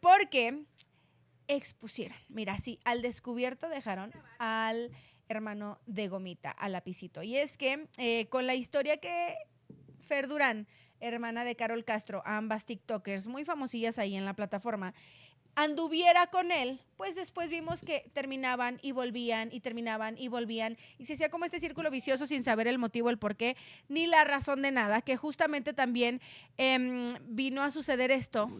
porque expusieron, mira, sí, al descubierto dejaron al hermano de Gomita, al lapicito. Y es que eh, con la historia que Ferdurán, hermana de Carol Castro, ambas TikTokers muy famosillas ahí en la plataforma, anduviera con él, pues después vimos que terminaban y volvían y terminaban y volvían y se hacía como este círculo vicioso sin saber el motivo, el porqué ni la razón de nada, que justamente también em, vino a suceder esto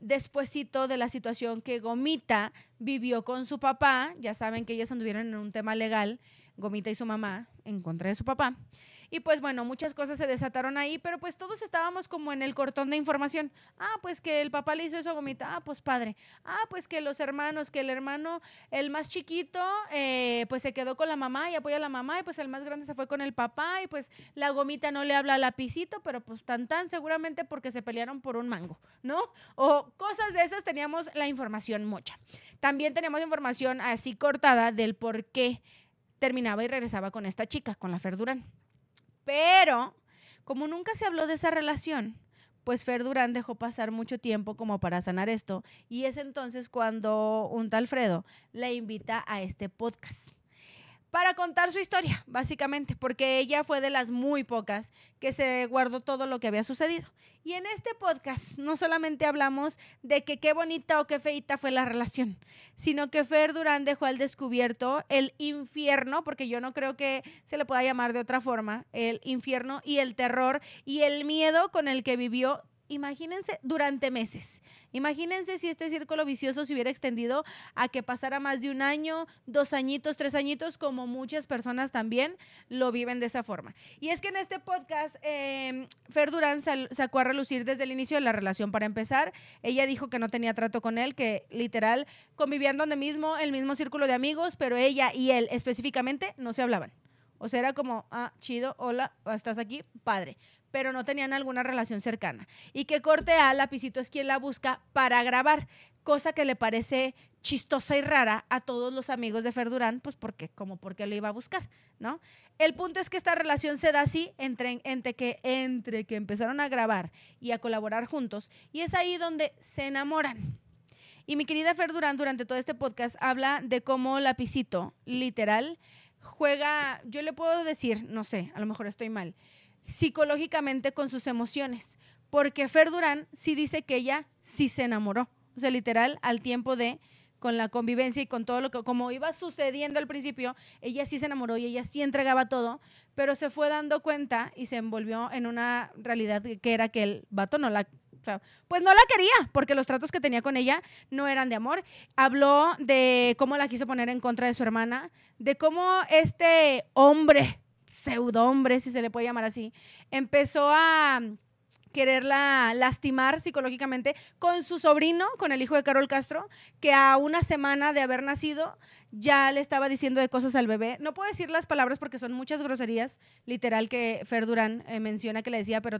despuésito de la situación que Gomita vivió con su papá, ya saben que ellas anduvieron en un tema legal, Gomita y su mamá, en contra de su papá. Y pues bueno, muchas cosas se desataron ahí, pero pues todos estábamos como en el cortón de información. Ah, pues que el papá le hizo eso Gomita. Ah, pues padre. Ah, pues que los hermanos, que el hermano, el más chiquito, eh, pues se quedó con la mamá y apoya a la mamá. Y pues el más grande se fue con el papá. Y pues la Gomita no le habla a Lapicito, pero pues tan tan seguramente porque se pelearon por un mango, ¿no? O cosas de esas teníamos la información mucha. También teníamos información así cortada del por qué terminaba y regresaba con esta chica, con la Ferdurán. Pero, como nunca se habló de esa relación, pues Fer Durán dejó pasar mucho tiempo como para sanar esto. Y es entonces cuando un tal Fredo le invita a este podcast para contar su historia, básicamente, porque ella fue de las muy pocas que se guardó todo lo que había sucedido. Y en este podcast no solamente hablamos de que qué bonita o qué feita fue la relación, sino que Fer Durán dejó al descubierto el infierno, porque yo no creo que se le pueda llamar de otra forma, el infierno y el terror y el miedo con el que vivió imagínense, durante meses. Imagínense si este círculo vicioso se hubiera extendido a que pasara más de un año, dos añitos, tres añitos, como muchas personas también lo viven de esa forma. Y es que en este podcast, eh, Fer Durán sacó a relucir desde el inicio de la relación para empezar. Ella dijo que no tenía trato con él, que literal convivían donde mismo, el mismo círculo de amigos, pero ella y él específicamente no se hablaban. O sea, era como, ah, chido, hola, estás aquí, padre. Pero no tenían alguna relación cercana. Y que corte a Lapicito es quien la busca para grabar, cosa que le parece chistosa y rara a todos los amigos de Ferdurán, pues porque, como porque lo iba a buscar, ¿no? El punto es que esta relación se da así entre, entre, que, entre que empezaron a grabar y a colaborar juntos, y es ahí donde se enamoran. Y mi querida Durán, durante todo este podcast habla de cómo Lapicito, literal, juega, yo le puedo decir, no sé, a lo mejor estoy mal, psicológicamente con sus emociones, porque Fer Durán sí dice que ella sí se enamoró, o sea, literal, al tiempo de con la convivencia y con todo lo que, como iba sucediendo al principio, ella sí se enamoró y ella sí entregaba todo, pero se fue dando cuenta y se envolvió en una realidad que era que el vato no la pues no la quería, porque los tratos que tenía con ella no eran de amor. Habló de cómo la quiso poner en contra de su hermana, de cómo este hombre, pseudo hombre, si se le puede llamar así, empezó a quererla lastimar psicológicamente con su sobrino, con el hijo de Carol Castro, que a una semana de haber nacido ya le estaba diciendo de cosas al bebé. No puedo decir las palabras porque son muchas groserías, literal, que Fer Durán eh, menciona que le decía, pero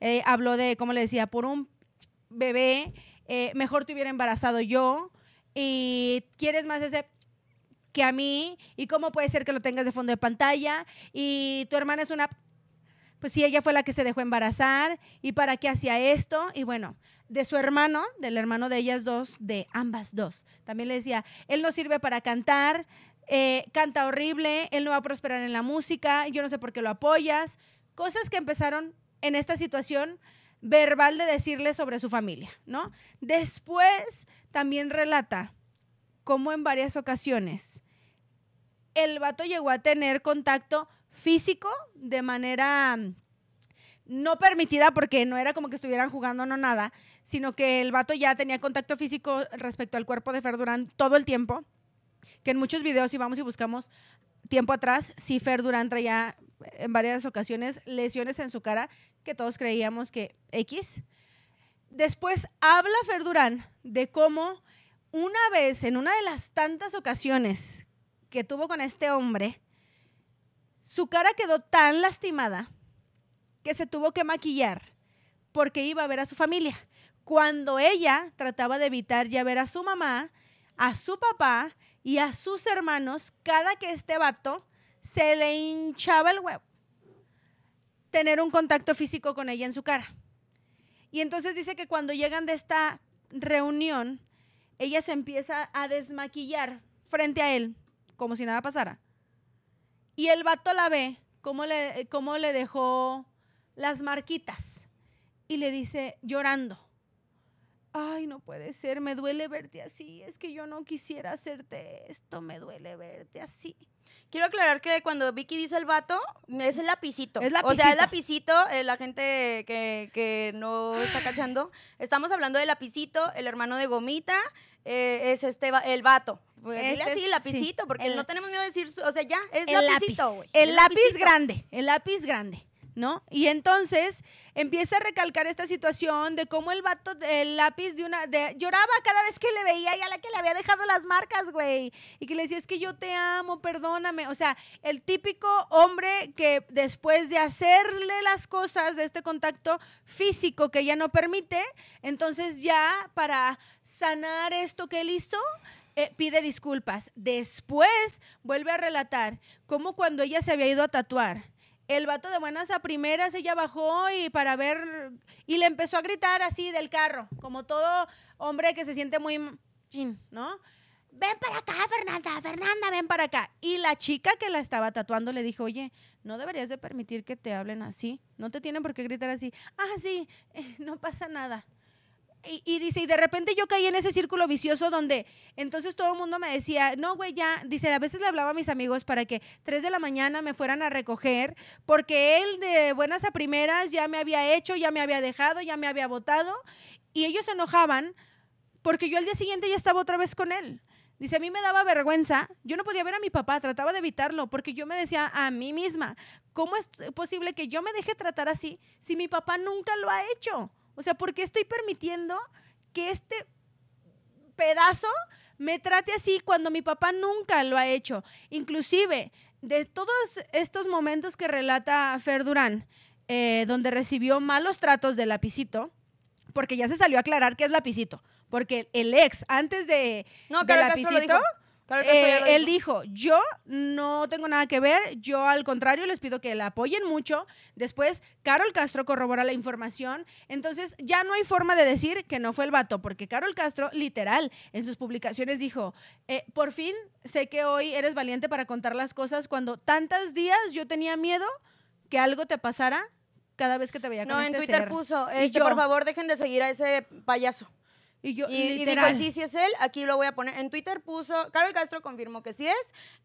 eh, habló de, como le decía, por un bebé, eh, mejor te hubiera embarazado yo, y quieres más ese que a mí, y cómo puede ser que lo tengas de fondo de pantalla, y tu hermana es una pues sí, ella fue la que se dejó embarazar y para qué hacía esto. Y bueno, de su hermano, del hermano de ellas dos, de ambas dos. También le decía, él no sirve para cantar, eh, canta horrible, él no va a prosperar en la música, yo no sé por qué lo apoyas. Cosas que empezaron en esta situación verbal de decirle sobre su familia, ¿no? Después también relata cómo en varias ocasiones el vato llegó a tener contacto físico de manera mm, no permitida porque no era como que estuvieran jugando no nada, sino que el vato ya tenía contacto físico respecto al cuerpo de Fer Durán todo el tiempo, que en muchos videos si y buscamos tiempo atrás, si Fer Durán traía en varias ocasiones lesiones en su cara que todos creíamos que X. Después habla Fer Durán de cómo una vez, en una de las tantas ocasiones que tuvo con este hombre, su cara quedó tan lastimada que se tuvo que maquillar porque iba a ver a su familia. Cuando ella trataba de evitar ya ver a su mamá, a su papá y a sus hermanos, cada que este vato se le hinchaba el huevo tener un contacto físico con ella en su cara. Y entonces dice que cuando llegan de esta reunión, ella se empieza a desmaquillar frente a él, como si nada pasara. Y el vato la ve, cómo le, le dejó las marquitas. Y le dice, llorando, ay, no puede ser, me duele verte así, es que yo no quisiera hacerte esto, me duele verte así. Quiero aclarar que cuando Vicky dice el vato, es el lapicito. Es O sea, es lapicito, eh, la gente que, no está cachando. Estamos hablando del lapicito, el hermano de gomita, eh, es este el vato. Pues, dile este así, lapicito, porque no tenemos miedo de decir, o sea, ya, es el lapicito, el lápiz grande, el lápiz grande. ¿no? Y entonces empieza a recalcar esta situación de cómo el vato, el lápiz de una, de, lloraba cada vez que le veía y a la que le había dejado las marcas, güey. Y que le decía, es que yo te amo, perdóname. O sea, el típico hombre que después de hacerle las cosas de este contacto físico que ya no permite, entonces ya para sanar esto que él hizo, eh, pide disculpas. Después vuelve a relatar cómo cuando ella se había ido a tatuar, el vato de buenas a primeras, ella bajó y para ver, y le empezó a gritar así del carro, como todo hombre que se siente muy chin, ¿no? Ven para acá, Fernanda, Fernanda, ven para acá. Y la chica que la estaba tatuando le dijo, oye, no deberías de permitir que te hablen así, no te tienen por qué gritar así. Ah, sí, eh, no pasa nada. Y, dice, y de repente yo caí en ese círculo vicioso donde entonces todo el mundo me decía, no, güey, ya, dice, a veces le hablaba a mis amigos para que 3 de la mañana me fueran a recoger, porque él de buenas a primeras ya me había hecho, ya me había dejado, ya me había votado, y ellos se enojaban porque yo al día siguiente ya estaba otra vez con él. Dice, a mí me daba vergüenza, yo no podía ver a mi papá, trataba de evitarlo, porque yo me decía a mí misma, ¿cómo es posible que yo me deje tratar así si mi papá nunca lo ha hecho? O sea, ¿por qué estoy permitiendo que este pedazo me trate así cuando mi papá nunca lo ha hecho? Inclusive, de todos estos momentos que relata Fer Durán, eh, donde recibió malos tratos de lapicito, porque ya se salió a aclarar que es lapicito, porque el ex antes de, de lapicito eh, él dijo, yo no tengo nada que ver, yo al contrario les pido que la apoyen mucho. Después, Carol Castro corrobora la información, entonces ya no hay forma de decir que no fue el vato, porque Carol Castro, literal, en sus publicaciones dijo, eh, por fin sé que hoy eres valiente para contar las cosas cuando tantas días yo tenía miedo que algo te pasara cada vez que te veía con No, en este Twitter puso, este, por favor dejen de seguir a ese payaso. Y, yo, y, sí, sí es él, aquí lo voy a poner. En Twitter puso, Carlos Castro confirmó que sí es,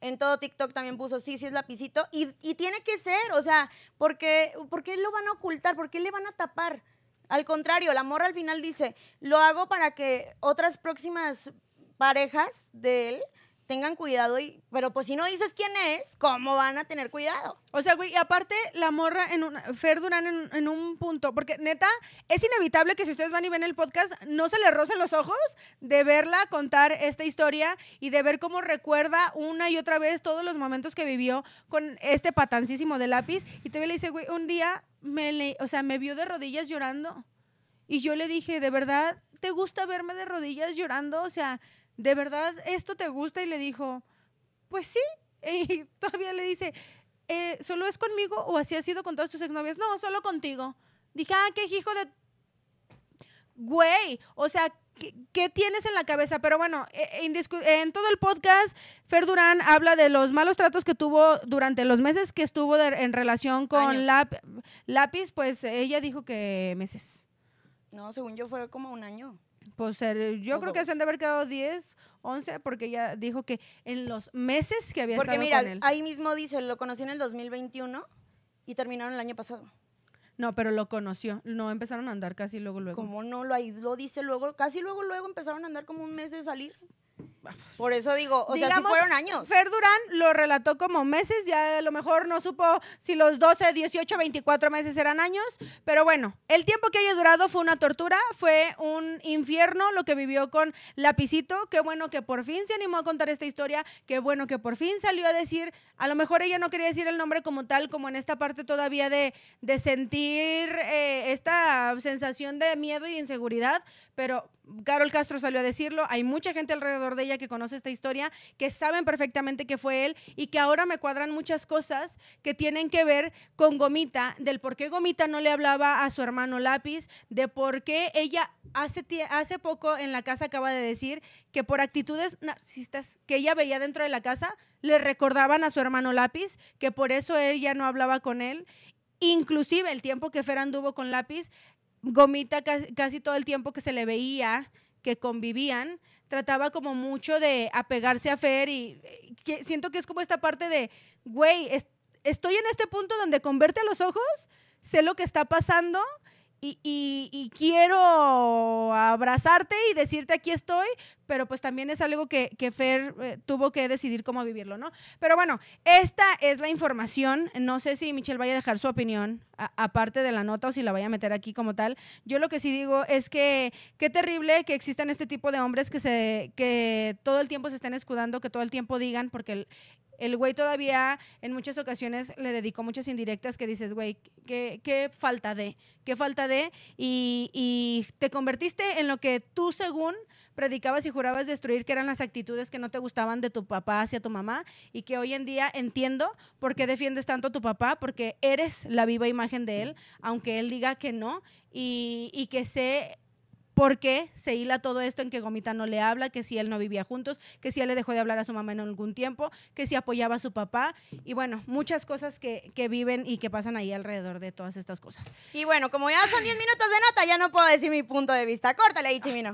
en todo TikTok también puso, sí, sí es lapicito, y, y tiene que ser, o sea, porque, ¿por qué lo van a ocultar? ¿Por qué le van a tapar? Al contrario, la morra al final dice, lo hago para que otras próximas parejas de él tengan cuidado y pero pues si no dices quién es, ¿cómo van a tener cuidado? O sea, güey, y aparte la morra en un Fer Durán en, un punto, porque neta es inevitable que si ustedes van y ven el podcast no se les rocen los ojos de verla contar esta historia y de ver cómo recuerda una y otra vez todos los momentos que vivió con este patancísimo de lápiz y te le dice, güey, un día me o sea, me vio de rodillas llorando. Y yo le dije, "¿De verdad te gusta verme de rodillas llorando?" O sea, ¿de verdad esto te gusta? Y le dijo, pues sí. Y todavía le dice, eh, ¿solo es conmigo o así ha sido con todas tus exnovias? No, solo contigo. Dije, ah, qué hijo de... Güey, o sea, ¿Qué, tienes en la cabeza? Pero bueno, eh, eh, en, todo el podcast, Fer Durán habla de los malos tratos que tuvo durante los meses que estuvo en relación con Lápiz, pues ella dijo que meses. No, según yo fue como un año. Pues eh, yo pues, creo que se han de haber quedado 10, 11, porque ella dijo que en los meses que había estado mira, con él. ahí mismo dice, lo conocí en el 2021 y terminaron el año pasado. No, pero lo conoció. No empezaron a andar casi luego, luego. ¿Cómo no? Lo, ahí lo dice luego, casi luego, luego empezaron a andar como un mes de salir. Por eso digo, o Digamos, sea, si fueron años. Fer Durán lo relató como meses, ya a lo mejor no supo si los 12, 18, 24 meses eran años, pero bueno, el tiempo que haya durado fue una tortura, fue un infierno lo que vivió con Lapicito, qué bueno que por fin se animó a contar esta historia, qué bueno que por fin salió a decir, a lo mejor ella no quería decir el nombre como tal, como en esta parte todavía de, de sentir eh, esta sensación de miedo y inseguridad, pero Carol Castro salió a decirlo, hay mucha gente alrededor de ella que conoce esta historia, que saben perfectamente que fue él y que ahora me cuadran muchas cosas que tienen que ver con Gomita, del por qué Gomita no le hablaba a su hermano Lápiz, de por qué ella hace, hace poco en la casa acaba de decir que por actitudes narcistas que ella veía dentro de la casa, le recordaban a su hermano Lápiz, que por eso ella no hablaba con él. Inclusive el tiempo que Fer anduvo con Lápiz, Gomita casi todo el tiempo que se le veía que convivían, trataba como mucho de apegarse a Fer y, eh, siento que es como esta parte de, güey, estoy en este punto donde converte los ojos, sé lo que está pasando y, quiero abrazarte y decirte aquí estoy, pero pues también es algo que, Fer eh, tuvo que decidir cómo vivirlo, ¿no? Pero bueno, esta es la información. No sé si Michelle vaya a dejar su opinión aparte de la nota o si la vaya a meter aquí como tal. Yo lo que sí digo es que qué terrible que existan este tipo de hombres que, se, que todo el tiempo se estén escudando, que todo el tiempo digan, porque el güey todavía en muchas ocasiones le dedicó muchas indirectas que dices, güey, qué, falta de, qué falta de, y, te convertiste en lo que tú según predicabas y jurabas destruir, que eran las actitudes que no te gustaban de tu papá hacia tu mamá, y que hoy en día entiendo por qué defiendes tanto a tu papá, porque eres la viva imagen de él, aunque él diga que no, y, y que sé porque se hila todo esto en que Gomita no le habla, que si él no vivía juntos, que si él le dejó de hablar a su mamá en algún tiempo, que si apoyaba a su papá y bueno, muchas cosas que, que viven y que pasan ahí alrededor de todas estas cosas. Y bueno, como ya son 10 minutos de nota, ya no puedo decir mi punto de vista. Córtale ahí, Chimino.